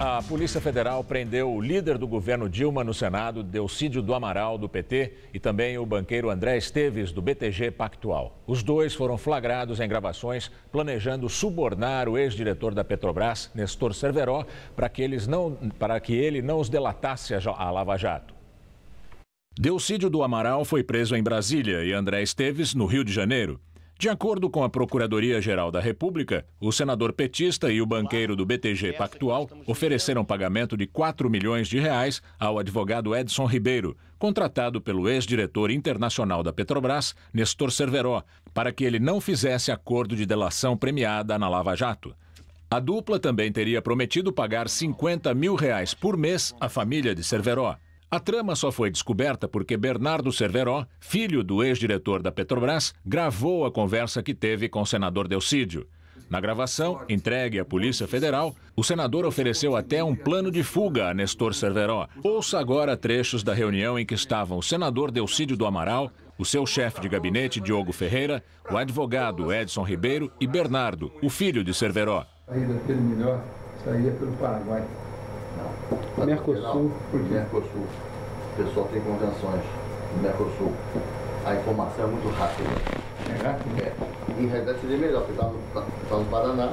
A Polícia Federal prendeu o líder do governo Dilma no Senado, Delcídio do Amaral, do PT, e também o banqueiro André Esteves, do BTG Pactual. Os dois foram flagrados em gravações planejando subornar o ex-diretor da Petrobras, Nestor Cerveró, para que, eles não, para que ele não os delatasse à Lava Jato. Delcídio do Amaral foi preso em Brasília e André Esteves, no Rio de Janeiro. De acordo com a Procuradoria-Geral da República, o senador petista e o banqueiro do BTG Pactual ofereceram pagamento de 4 milhões de reais ao advogado Edson Ribeiro, contratado pelo ex-diretor internacional da Petrobras, Nestor Cerveró, para que ele não fizesse acordo de delação premiada na Lava Jato. A dupla também teria prometido pagar 50 mil reais por mês à família de Cerveró. A trama só foi descoberta porque Bernardo Cerveró, filho do ex-diretor da Petrobras, gravou a conversa que teve com o senador Delcídio. Na gravação, entregue à Polícia Federal, o senador ofereceu até um plano de fuga a Nestor Cerveró. Ouça agora trechos da reunião em que estavam o senador Delcídio do Amaral, o seu chefe de gabinete, Diogo Ferreira, o advogado Edson Ribeiro e Bernardo, o filho de Cerveró. Saída pelo melhor, saía pelo Paraguai. Mercosul. Não, Mercosul. O pessoal tem convenções no Mercosul. A informação é muito rápida. É? É. Em realidade seria melhor, porque está no, tá, tá no Paraná,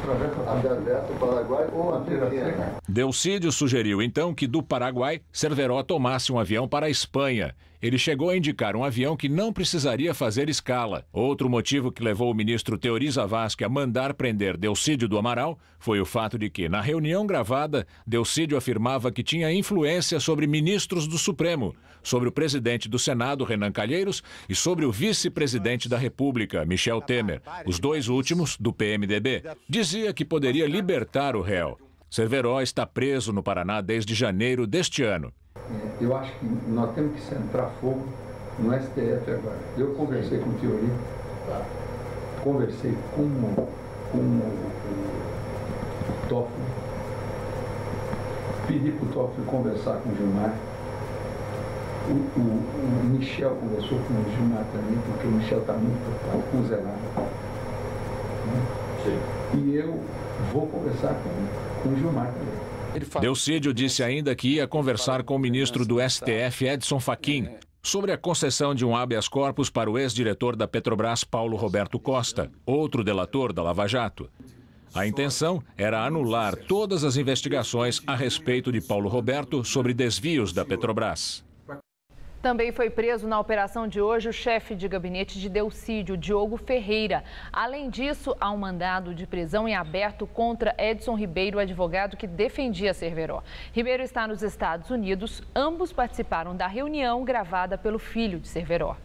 atravessa Paraguai ou a Argentina. Delcídio sugeriu então que do Paraguai Cerveró tomasse um avião para a Espanha ele chegou a indicar um avião que não precisaria fazer escala. Outro motivo que levou o ministro Teori Zavascki a mandar prender Delcídio do Amaral foi o fato de que, na reunião gravada, Delcídio afirmava que tinha influência sobre ministros do Supremo, sobre o presidente do Senado, Renan Calheiros, e sobre o vice-presidente da República, Michel Temer, os dois últimos do PMDB. Dizia que poderia libertar o réu. Cerveró está preso no Paraná desde janeiro deste ano eu acho que nós temos que centrar fogo no STF agora. Eu conversei com o Fiori, tá. conversei com, o, com o, Toffoli, pedi para o Toffoli conversar com o Gilmar. O, o, o, Michel conversou com o Gilmar também, porque o Michel está muito preocupado com o Zelar. Né? E eu vou conversar com, com o Gilmar também. Deucídio disse ainda que ia conversar com o ministro do STF, Edson Fachin, sobre a concessão de um habeas corpus para o ex-diretor da Petrobras, Paulo Roberto Costa, outro delator da Lava Jato. A intenção era anular todas as investigações a respeito de Paulo Roberto sobre desvios da Petrobras. Também foi preso na operação de hoje o chefe de gabinete de Delcídio, Diogo Ferreira. Além disso, há um mandado de prisão em aberto contra Edson Ribeiro, advogado que defendia Cerveró. Ribeiro está nos Estados Unidos. Ambos participaram da reunião gravada pelo filho de Cerveró.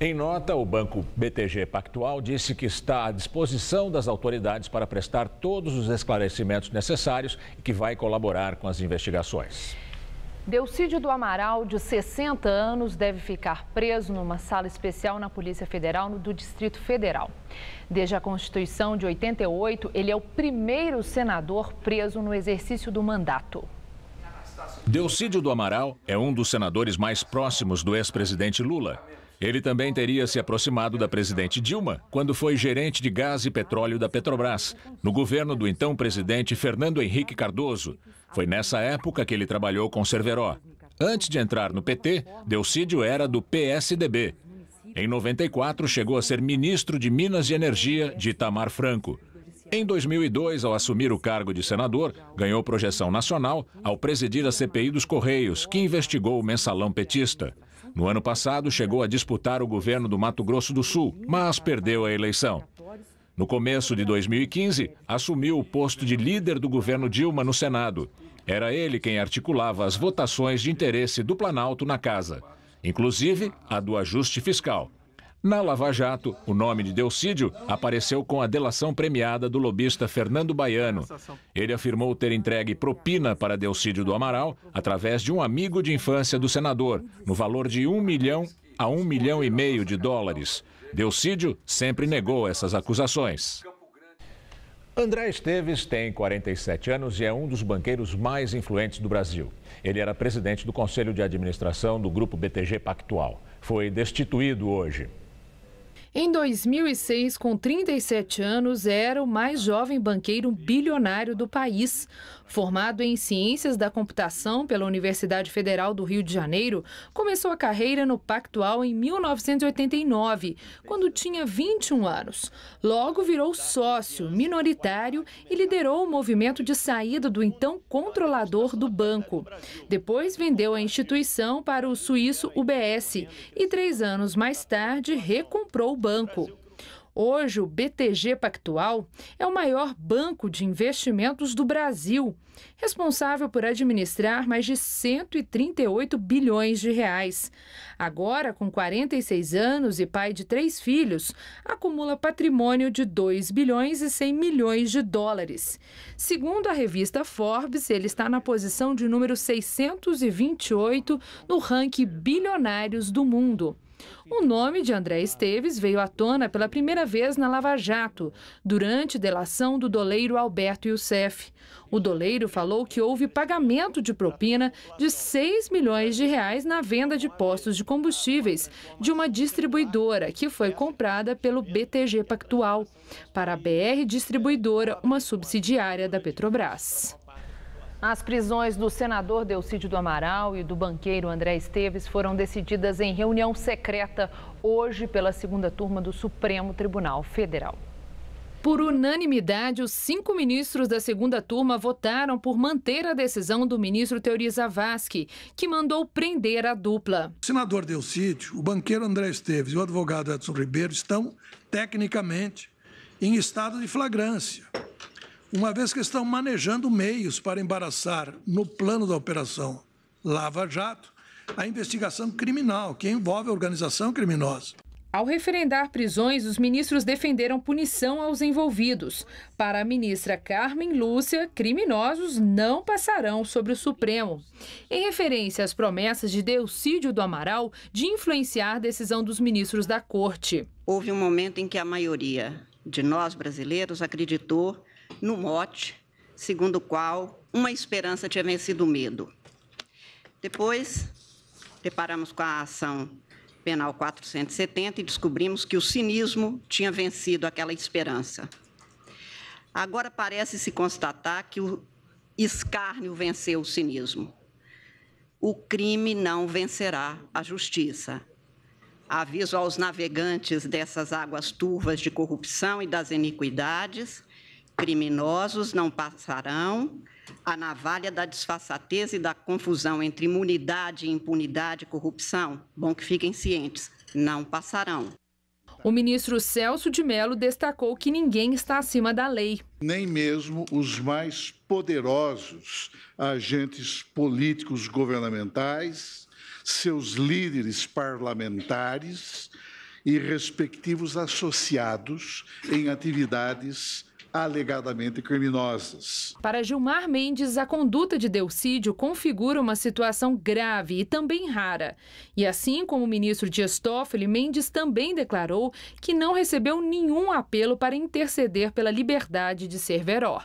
Em nota, o banco BTG Pactual disse que está à disposição das autoridades para prestar todos os esclarecimentos necessários e que vai colaborar com as investigações. Delcídio do Amaral, de 60 anos, deve ficar preso numa sala especial na Polícia Federal do Distrito Federal. Desde a Constituição de 88, ele é o primeiro senador preso no exercício do mandato. Delcídio do Amaral é um dos senadores mais próximos do ex-presidente Lula. Ele também teria se aproximado da presidente Dilma quando foi gerente de gás e petróleo da Petrobras, no governo do então presidente Fernando Henrique Cardoso. Foi nessa época que ele trabalhou com Cerveró. Antes de entrar no PT, Delcídio era do PSDB. Em 94, chegou a ser ministro de Minas e Energia de Itamar Franco. Em 2002, ao assumir o cargo de senador, ganhou projeção nacional ao presidir a CPI dos Correios, que investigou o mensalão petista. No ano passado, chegou a disputar o governo do Mato Grosso do Sul, mas perdeu a eleição. No começo de 2015, assumiu o posto de líder do governo Dilma no Senado. Era ele quem articulava as votações de interesse do Planalto na casa, inclusive a do ajuste fiscal. Na Lava Jato, o nome de Delcídio apareceu com a delação premiada do lobista Fernando Baiano. Ele afirmou ter entregue propina para Delcídio do Amaral através de um amigo de infância do senador, no valor de um milhão a um milhão e meio de dólares. Delcídio sempre negou essas acusações. André Esteves tem 47 anos e é um dos banqueiros mais influentes do Brasil. Ele era presidente do Conselho de Administração do Grupo BTG Pactual. Foi destituído hoje. Em 2006, com 37 anos, era o mais jovem banqueiro bilionário do país. Formado em Ciências da Computação pela Universidade Federal do Rio de Janeiro, começou a carreira no Pactual em 1989, quando tinha 21 anos. Logo virou sócio minoritário e liderou o movimento de saída do então controlador do banco. Depois vendeu a instituição para o suíço UBS e, três anos mais tarde, recomprou o banco. Hoje, o BTG Pactual é o maior banco de investimentos do Brasil, responsável por administrar mais de 138 bilhões de reais. Agora, com 46 anos e pai de três filhos, acumula patrimônio de 2 bilhões e 100 milhões de dólares. Segundo a revista Forbes, ele está na posição de número 628 no ranking bilionários do mundo. O nome de André Esteves veio à tona pela primeira vez na Lava Jato, durante delação do doleiro Alberto Youssef. O doleiro falou que houve pagamento de propina de 6 milhões de reais na venda de postos de combustíveis de uma distribuidora que foi comprada pelo BTG Pactual para a BR Distribuidora, uma subsidiária da Petrobras. As prisões do senador Delcídio do Amaral e do banqueiro André Esteves foram decididas em reunião secreta hoje pela segunda turma do Supremo Tribunal Federal. Por unanimidade, os cinco ministros da segunda turma votaram por manter a decisão do ministro Teori Zavascki, que mandou prender a dupla. O senador Delcídio, o banqueiro André Esteves e o advogado Edson Ribeiro estão, tecnicamente, em estado de flagrância uma vez que estão manejando meios para embaraçar no plano da operação Lava Jato a investigação criminal que envolve a organização criminosa. Ao referendar prisões, os ministros defenderam punição aos envolvidos. Para a ministra Carmen Lúcia, criminosos não passarão sobre o Supremo. Em referência às promessas de Delcídio do Amaral de influenciar a decisão dos ministros da corte. Houve um momento em que a maioria de nós brasileiros acreditou no mote, segundo o qual uma esperança tinha vencido o medo. Depois, deparamos com a ação penal 470 e descobrimos que o cinismo tinha vencido aquela esperança. Agora parece-se constatar que o escárnio venceu o cinismo. O crime não vencerá a justiça. Aviso aos navegantes dessas águas turvas de corrupção e das iniquidades Criminosos não passarão. A navalha da disfarçatez e da confusão entre imunidade, impunidade e corrupção. Bom que fiquem cientes, não passarão. O ministro Celso de Mello destacou que ninguém está acima da lei. Nem mesmo os mais poderosos agentes políticos governamentais, seus líderes parlamentares e respectivos associados em atividades alegadamente criminosas. Para Gilmar Mendes, a conduta de Delcídio configura uma situação grave e também rara. E assim como o ministro Dias Toffoli, Mendes também declarou que não recebeu nenhum apelo para interceder pela liberdade de Cerveró.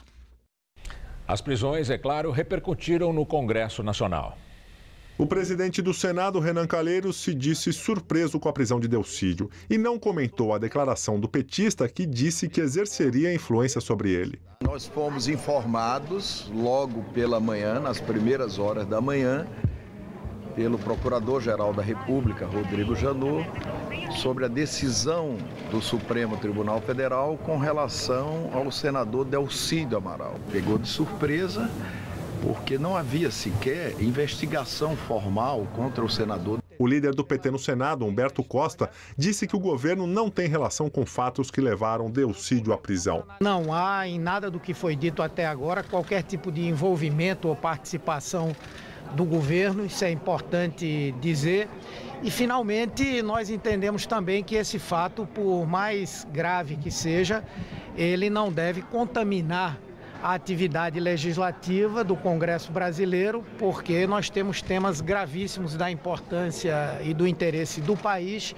As prisões, é claro, repercutiram no Congresso Nacional. O presidente do Senado, Renan Calheiros, se disse surpreso com a prisão de Delcídio e não comentou a declaração do petista que disse que exerceria influência sobre ele. Nós fomos informados logo pela manhã, nas primeiras horas da manhã, pelo Procurador-Geral da República, Rodrigo Janot, sobre a decisão do Supremo Tribunal Federal com relação ao senador Delcídio Amaral. Pegou de surpresa porque não havia sequer investigação formal contra o senador. O líder do PT no Senado, Humberto Costa, disse que o governo não tem relação com fatos que levaram Delcídio à prisão. Não há em nada do que foi dito até agora qualquer tipo de envolvimento ou participação do governo, isso é importante dizer. E finalmente, nós entendemos também que esse fato, por mais grave que seja, ele não deve contaminar a atividade legislativa do Congresso Brasileiro, porque nós temos temas gravíssimos da importância e do interesse do país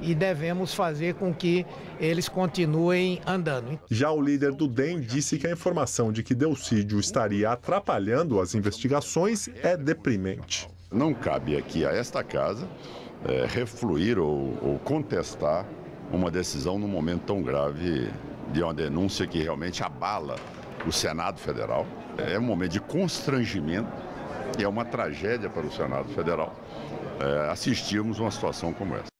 e devemos fazer com que eles continuem andando. Já o líder do DEM disse que a informação de que Delcídio estaria atrapalhando as investigações é deprimente. Não cabe aqui a esta casa é, refluir ou, ou contestar uma decisão num momento tão grave de uma denúncia que realmente abala o Senado Federal. É um momento de constrangimento e é uma tragédia para o Senado Federal é, assistirmos uma situação como essa.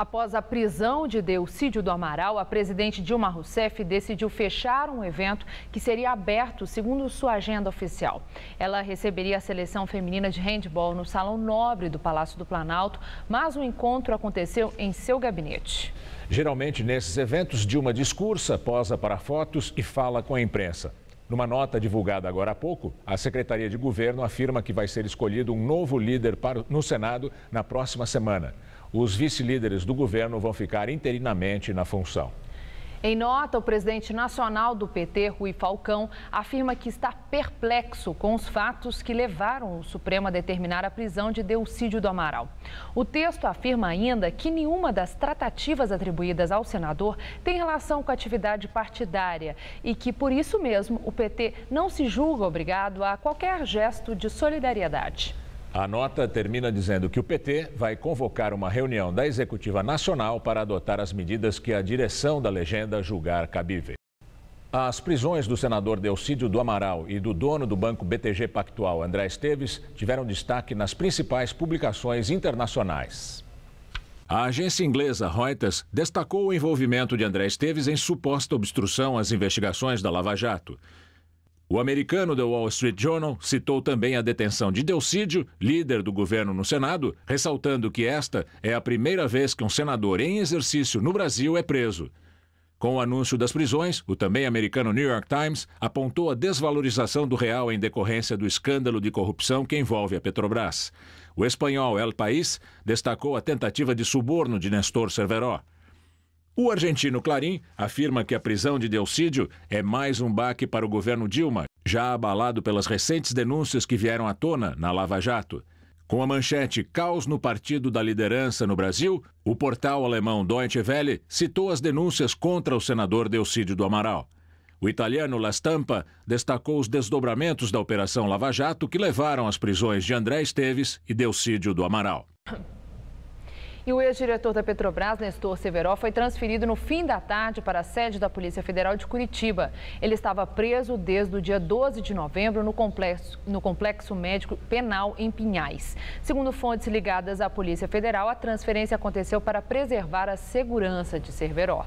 Após a prisão de Deucídio do Amaral, a presidente Dilma Rousseff decidiu fechar um evento que seria aberto segundo sua agenda oficial. Ela receberia a seleção feminina de handball no Salão Nobre do Palácio do Planalto, mas o encontro aconteceu em seu gabinete. Geralmente, nesses eventos, Dilma discursa, posa para fotos e fala com a imprensa. Numa nota divulgada agora há pouco, a Secretaria de Governo afirma que vai ser escolhido um novo líder para, no Senado na próxima semana. Os vice-líderes do governo vão ficar interinamente na função. Em nota, o presidente nacional do PT, Rui Falcão, afirma que está perplexo com os fatos que levaram o Supremo a determinar a prisão de Delcídio do Amaral. O texto afirma ainda que nenhuma das tratativas atribuídas ao senador tem relação com a atividade partidária e que, por isso mesmo, o PT não se julga obrigado a qualquer gesto de solidariedade. A nota termina dizendo que o PT vai convocar uma reunião da Executiva Nacional para adotar as medidas que a direção da legenda julgar cabível. As prisões do senador Delcídio do Amaral e do dono do banco BTG Pactual, André Esteves, tiveram destaque nas principais publicações internacionais. A agência inglesa Reuters destacou o envolvimento de André Esteves em suposta obstrução às investigações da Lava Jato. O americano The Wall Street Journal citou também a detenção de Delcídio, líder do governo no Senado, ressaltando que esta é a primeira vez que um senador em exercício no Brasil é preso. Com o anúncio das prisões, o também americano New York Times apontou a desvalorização do real em decorrência do escândalo de corrupção que envolve a Petrobras. O espanhol El País destacou a tentativa de suborno de Nestor Cerveró. O argentino Clarim afirma que a prisão de Delcídio é mais um baque para o governo Dilma, já abalado pelas recentes denúncias que vieram à tona na Lava Jato. Com a manchete Caos no Partido da Liderança no Brasil, o portal alemão Deutsche Welle citou as denúncias contra o senador Delcídio do Amaral. O italiano La Stampa destacou os desdobramentos da Operação Lava Jato que levaram às prisões de André Esteves e Delcídio do Amaral. E o ex-diretor da Petrobras, Nestor Severó, foi transferido no fim da tarde para a sede da Polícia Federal de Curitiba. Ele estava preso desde o dia 12 de novembro no complexo, no complexo médico penal em Pinhais. Segundo fontes ligadas à Polícia Federal, a transferência aconteceu para preservar a segurança de Severó.